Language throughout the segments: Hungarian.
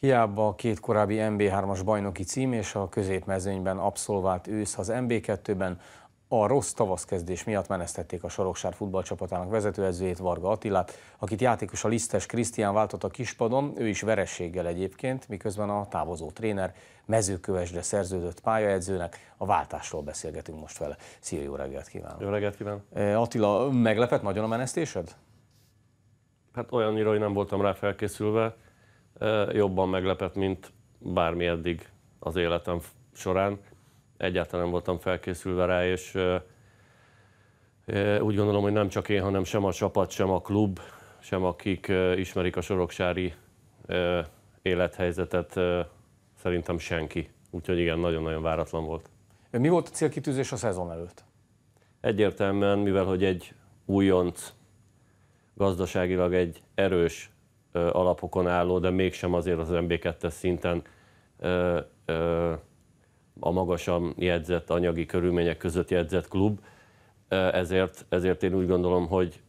Hiába a két korábbi MB3-as bajnoki cím és a középmezőnyben abszolvált ősz az MB2-ben, a rossz tavaszkezdés miatt menesztették a Soroksár futballcsapatának vezetőedzőjét Varga Attilát, akit játékos a Lisztes Krisztián váltott a kispadon, ő is verességgel egyébként, miközben a távozó tréner mezőkövesre szerződött pályaedzőnek. A váltásról beszélgetünk most vele. Szia, jó reggelt kívánok! Jó reggelt kívánok! E, Attila, meglepett nagyon a menesztésed? Hát olyannyira, hogy nem voltam rá felkészülve jobban meglepett, mint bármi eddig az életem során. Egyáltalán nem voltam felkészülve rá, és úgy gondolom, hogy nem csak én, hanem sem a csapat, sem a klub, sem akik ismerik a soroksári élethelyzetet, szerintem senki. Úgyhogy igen, nagyon-nagyon váratlan volt. Mi volt a célkitűzés a szezon előtt? Egyértelműen, mivel hogy egy újonc, gazdaságilag egy erős alapokon álló, de mégsem azért az MB2-es szinten a magasan jegyzett anyagi körülmények között jegyzett klub. Ezért, ezért én úgy gondolom, hogy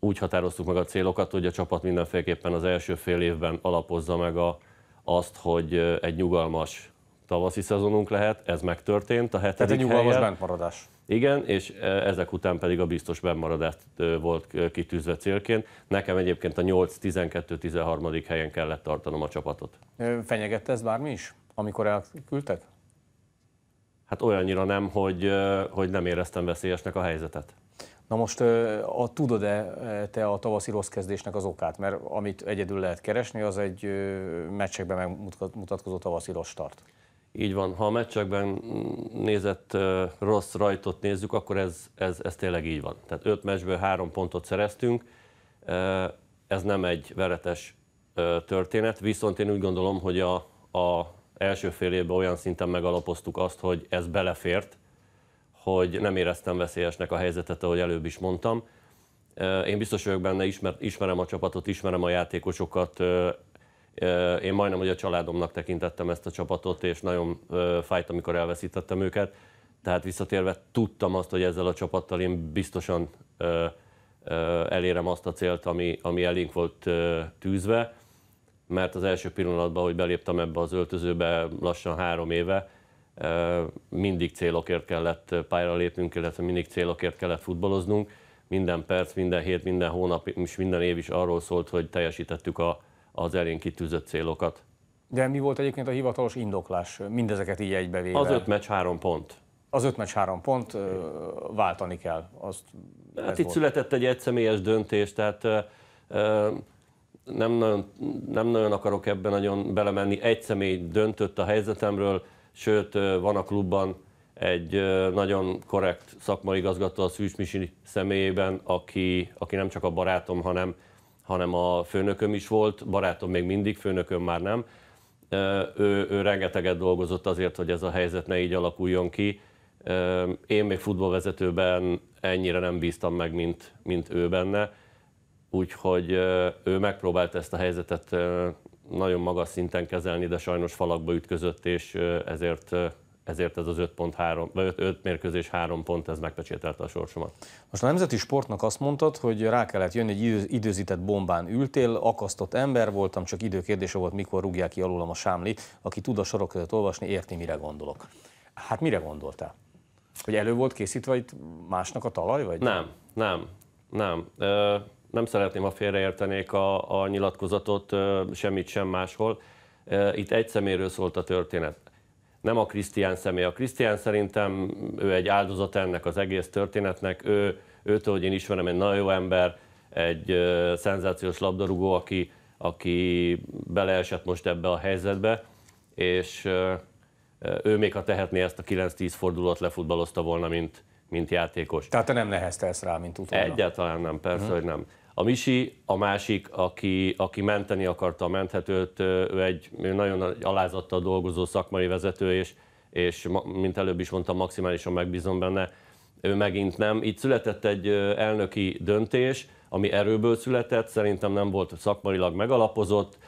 úgy határoztuk meg a célokat, hogy a csapat mindenféleképpen az első fél évben alapozza meg a, azt, hogy egy nyugalmas tavaszi szezonunk lehet. Ez megtörtént a hetedik Tehát egy nyugalmas helyen. bentmaradás. Igen, és e, ezek után pedig a biztos bemaradást e, volt e, kitűzve célként. Nekem egyébként a 8-12-13. helyen kellett tartanom a csapatot. Fenyegette ez bármi is, amikor elküldtek? Hát olyannyira nem, hogy, hogy nem éreztem veszélyesnek a helyzetet. Na most a, tudod-e te a tavaszi rossz kezdésnek az okát? Mert amit egyedül lehet keresni, az egy meccsekben megmutatkozó tavaszi rossz start. Így van, ha a meccsekben nézett rossz rajtot nézzük, akkor ez, ez, ez tényleg így van. Tehát öt meccsből három pontot szereztünk, ez nem egy veretes történet, viszont én úgy gondolom, hogy a, a első fél évben olyan szinten megalapoztuk azt, hogy ez belefért, hogy nem éreztem veszélyesnek a helyzetet, ahogy előbb is mondtam. Én biztos vagyok benne, ismer, ismerem a csapatot, ismerem a játékosokat, én majdnem, hogy a családomnak tekintettem ezt a csapatot, és nagyon fájt, amikor elveszítettem őket. Tehát visszatérve tudtam azt, hogy ezzel a csapattal én biztosan elérem azt a célt, ami, ami elénk volt tűzve, mert az első pillanatban, hogy beléptem ebbe az öltözőbe lassan három éve, mindig célokért kellett pályára lépnünk, illetve mindig célokért kellett futballoznunk. Minden perc, minden hét, minden hónap és minden év is arról szólt, hogy teljesítettük a, az elén kitűzött célokat. De mi volt egyébként a hivatalos indoklás, mindezeket így egybevéve? Az öt meccs három pont. Az öt meccs három pont, váltani kell. Azt, hát itt volt. született egy egyszemélyes döntés, tehát nem nagyon, nem nagyon akarok ebben nagyon belemenni. Egy személy döntött a helyzetemről, sőt van a klubban egy nagyon korrekt szakmai igazgató a Szűcs személyében, aki, aki nem csak a barátom, hanem hanem a főnököm is volt, barátom még mindig, főnököm már nem. Ő, ő rengeteget dolgozott azért, hogy ez a helyzet ne így alakuljon ki. Én még futballvezetőben ennyire nem bíztam meg, mint, mint ő benne, úgyhogy ő megpróbált ezt a helyzetet nagyon magas szinten kezelni, de sajnos falakba ütközött, és ezért ezért ez az pont 3, vagy 5, 5 mérkőzés 3 pont, ez megpecsételte a sorsomat. Most a Nemzeti Sportnak azt mondtad, hogy rá kellett jönni, egy időzített bombán ültél, akasztott ember voltam, csak időkérdése volt, mikor rúgják ki alulam a sámli, aki tud a sorok között olvasni, érti, mire gondolok. Hát mire gondoltál? Hogy elő volt készítve itt másnak a talaj? Vagy? Nem, nem, nem. Ö, nem szeretném, ha félreértenék a, a nyilatkozatot ö, semmit sem máshol. itt egy szeméről szólt a történet nem a Krisztián személy. A Krisztián szerintem ő egy áldozat ennek az egész történetnek. Ő, őtől, hogy én ismerem, egy nagyon jó ember, egy uh, szenzációs labdarúgó, aki, aki beleesett most ebbe a helyzetbe, és uh, ő még ha tehetné ezt a 9-10 fordulót lefutbalozta volna, mint, mint játékos. Tehát te nem neheztelsz rá, mint utólag? Egyáltalán nem, persze, hmm. hogy nem. A Misi, a másik, aki, aki menteni akarta a menthetőt, ő egy nagyon alázattal dolgozó szakmai vezető, és, és mint előbb is mondtam, maximálisan megbízom benne, ő megint nem. Itt született egy elnöki döntés, ami erőből született, szerintem nem volt szakmailag megalapozott.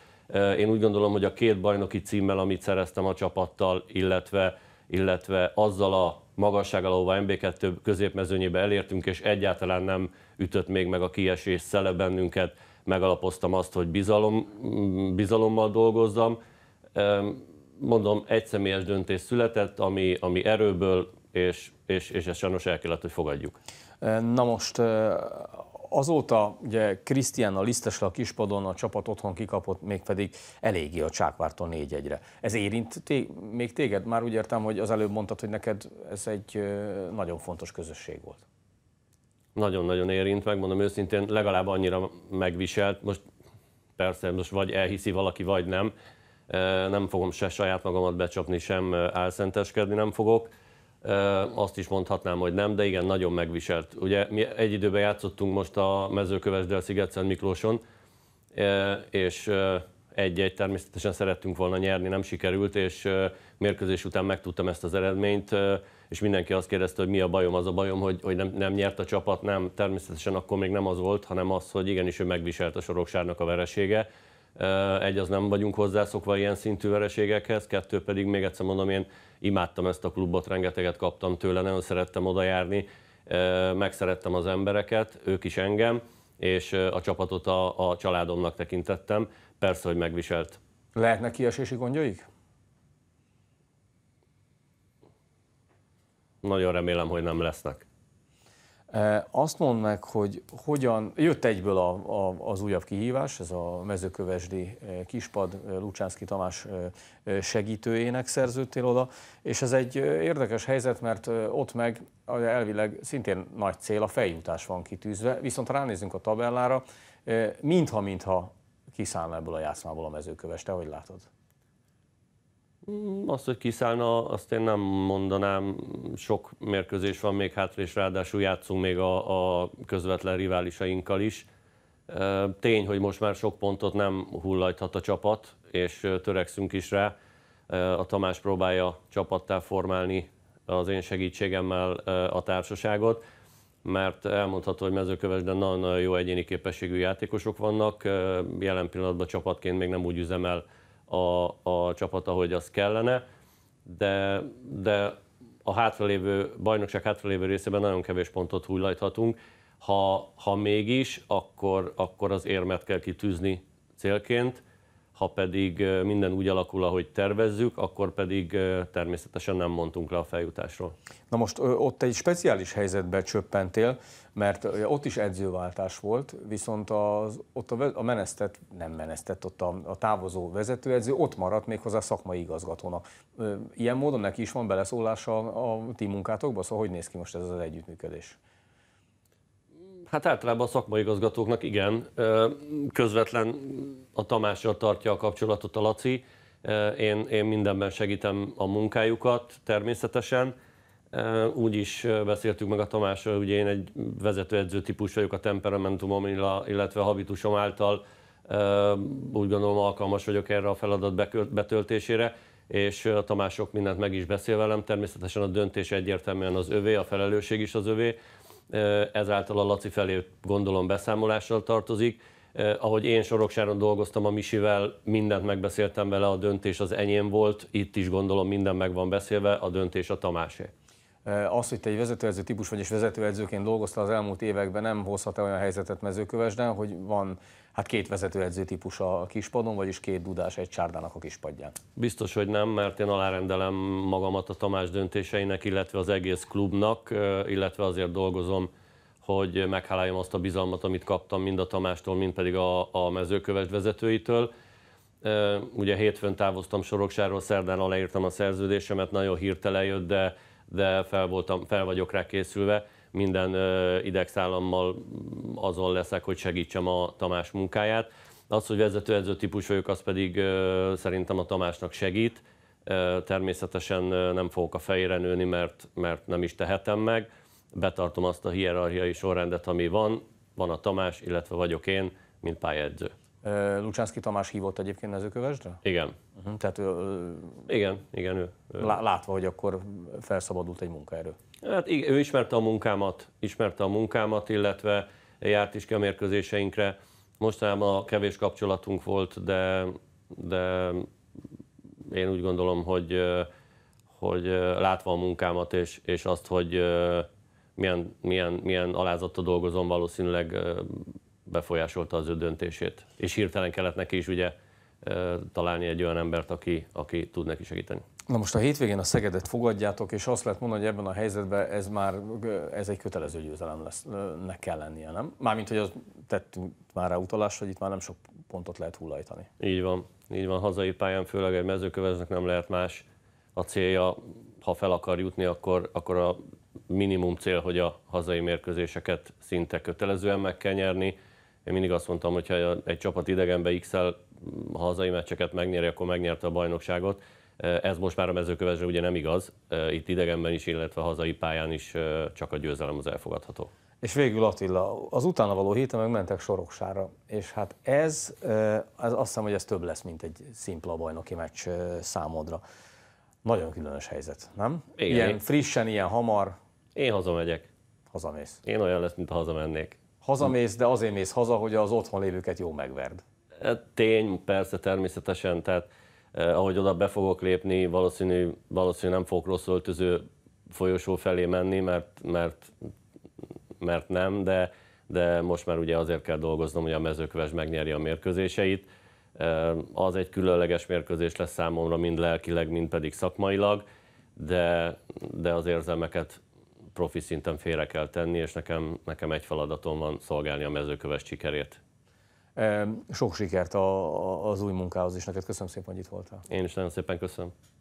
Én úgy gondolom, hogy a két bajnoki címmel, amit szereztem a csapattal, illetve, illetve azzal a magasság ahova MB2 középmezőnyébe elértünk, és egyáltalán nem ütött még meg a kiesés szele bennünket. Megalapoztam azt, hogy bizalom, bizalommal dolgozzam. Mondom, egy személyes döntés született, ami, ami erőből, és, és, és ezt sajnos el kellett, hogy fogadjuk. Na most Azóta ugye Krisztián a Lisztesle a kispadon a csapat otthon kikapott, mégpedig eléggé a Csákvártól 4-1-re. Ez érint té- még téged? Már úgy értem, hogy az előbb mondtad, hogy neked ez egy nagyon fontos közösség volt. Nagyon-nagyon érint, megmondom őszintén, legalább annyira megviselt. Most persze, most vagy elhiszi valaki, vagy nem. Nem fogom se saját magamat becsapni, sem álszenteskedni nem fogok. Azt is mondhatnám, hogy nem, de igen, nagyon megviselt. Ugye mi egy időben játszottunk most a mezőkövesdel Sziget-Szent Miklóson, és egy-egy természetesen szerettünk volna nyerni, nem sikerült, és mérkőzés után megtudtam ezt az eredményt, és mindenki azt kérdezte, hogy mi a bajom, az a bajom, hogy, hogy nem, nem nyert a csapat, nem, természetesen akkor még nem az volt, hanem az, hogy igenis ő megviselt a soroksárnak a veresége, egy, az nem vagyunk hozzászokva ilyen szintű vereségekhez, kettő pedig még egyszer mondom, én imádtam ezt a klubot, rengeteget kaptam tőle, nagyon szerettem oda járni, megszerettem az embereket, ők is engem, és a csapatot a, a családomnak tekintettem. Persze, hogy megviselt. Lehetnek kiesési gondjaik? Nagyon remélem, hogy nem lesznek. Azt mond meg, hogy hogyan, jött egyből a, a, az újabb kihívás, ez a mezőkövesdi kispad, Lucsánszki Tamás segítőjének szerződtél oda, és ez egy érdekes helyzet, mert ott meg elvileg szintén nagy cél, a feljutás van kitűzve, viszont ránézzünk a tabellára, mintha-mintha kiszáll ebből a játszmából a mezőköves, te hogy látod? Mm, azt, hogy kiszállna, azt én nem mondanám, sok mérkőzés van még hátra, és ráadásul játszunk még a, a közvetlen riválisainkkal is. Tény, hogy most már sok pontot nem hullajthat a csapat, és törekszünk is rá. A Tamás próbálja csapattá formálni az én segítségemmel a társaságot, mert elmondható, hogy mezőkövesden nagyon-nagyon jó egyéni képességű játékosok vannak. Jelen pillanatban csapatként még nem úgy üzemel a, a csapat, ahogy az kellene, de, de a hátralévő, bajnokság hátralévő részében nagyon kevés pontot hullajthatunk. Ha, ha mégis, akkor, akkor az érmet kell kitűzni célként, ha pedig minden úgy alakul, ahogy tervezzük, akkor pedig természetesen nem mondtunk le a feljutásról. Na most ott egy speciális helyzetbe csöppentél, mert ott is edzőváltás volt, viszont az, ott a, a menesztett, nem menesztett, ott a, a távozó vezetőedző ott maradt méghozzá szakmai igazgatónak. Ilyen módon neki is van beleszólása a ti munkátokba, szóval hogy néz ki most ez az együttműködés? Hát általában a szakmai igazgatóknak igen, közvetlen a Tamással tartja a kapcsolatot a Laci, én, én mindenben segítem a munkájukat természetesen. Úgy is beszéltük meg a Tamással, ugye én egy vezetőedző típus vagyok a temperamentumom, illetve a habitusom által úgy gondolom alkalmas vagyok erre a feladat betöltésére, és a Tamások mindent meg is beszél velem, természetesen a döntés egyértelműen az övé, a felelősség is az övé, ezáltal a Laci felé gondolom beszámolással tartozik. Ahogy én Soroksáron dolgoztam a Misivel, mindent megbeszéltem vele, a döntés az enyém volt, itt is gondolom minden meg van beszélve, a döntés a Tamásé. Eh, az, hogy te egy vezetőedző típus vagy és vezetőedzőként dolgoztál az elmúlt években, nem hozhat e olyan helyzetet mezőkövesden, hogy van hát két vezetőedző típus a kispadon, vagyis két dudás egy csárdának a kispadján. Biztos, hogy nem, mert én alárendelem magamat a Tamás döntéseinek, illetve az egész klubnak, eh, illetve azért dolgozom, hogy megháláljam azt a bizalmat, amit kaptam mind a Tamástól, mind pedig a, a mezőköves vezetőitől. Eh, ugye hétfőn távoztam Soroksáról, szerdán aláírtam a szerződésemet, nagyon hirtelen jött, de de fel, voltam, fel vagyok rá készülve. Minden idegszállammal azon leszek, hogy segítsem a Tamás munkáját. Az, hogy vezetőedző típus vagyok, az pedig szerintem a Tamásnak segít. Természetesen nem fogok a fejére nőni, mert, mert nem is tehetem meg. Betartom azt a hierarchiai sorrendet, ami van. Van a Tamás, illetve vagyok én, mint pályaedző. Lucsánszki Tamás hívott egyébként mezőkövesdre? Igen. Uh-huh. Tehát ő, igen, igen, ő, ő. Látva, hogy akkor felszabadult egy munkaerő. Hát ő ismerte a munkámat, ismerte a munkámat, illetve járt is ki a mérkőzéseinkre. Mostanában a kevés kapcsolatunk volt, de, de én úgy gondolom, hogy, hogy látva a munkámat és, és azt, hogy milyen, milyen, milyen alázatta dolgozom, valószínűleg befolyásolta az ő döntését. És hirtelen kellett neki is ugye találni egy olyan embert, aki, aki tud neki segíteni. Na most a hétvégén a Szegedet fogadjátok, és azt lehet mondani, hogy ebben a helyzetben ez már ez egy kötelező győzelem lesz, ne kell lennie, nem? Mármint, hogy az tettünk már rá utalást, hogy itt már nem sok pontot lehet hullajtani. Így van, így van. Hazai pályán főleg egy mezőköveznek nem lehet más. A célja, ha fel akar jutni, akkor, akkor a minimum cél, hogy a hazai mérkőzéseket szinte kötelezően meg kell nyerni én mindig azt mondtam, hogy ha egy csapat idegenbe X-el mm, hazai meccseket megnyeri, akkor megnyerte a bajnokságot. Ez most már a mezőkövesre ugye nem igaz. Itt idegenben is, illetve hazai pályán is csak a győzelem az elfogadható. És végül Attila, az utána való héten meg mentek soroksára, és hát ez, ez azt hiszem, hogy ez több lesz, mint egy szimpla bajnoki meccs számodra. Nagyon különös helyzet, nem? Igen. Ilyen frissen, ilyen hamar. Én hazamegyek. Hazamész. Én olyan lesz, mint ha hazamennék. Hazamész, de azért mész haza, hogy az otthon lévőket jó megverd. Hát tény, persze, természetesen. Tehát eh, ahogy oda be fogok lépni, valószínű, valószínű nem fogok rossz öltöző folyosó felé menni, mert, mert, mert nem, de, de most már ugye azért kell dolgoznom, hogy a mezőköves megnyeri a mérkőzéseit. Eh, az egy különleges mérkőzés lesz számomra mind lelkileg, mind pedig szakmailag, de, de az érzelmeket profi szinten félre kell tenni, és nekem, nekem egy feladatom van szolgálni a mezőköves sikerét. Sok sikert a, az új munkához is neked. Köszönöm szépen, hogy itt voltál. Én is nagyon szépen köszönöm.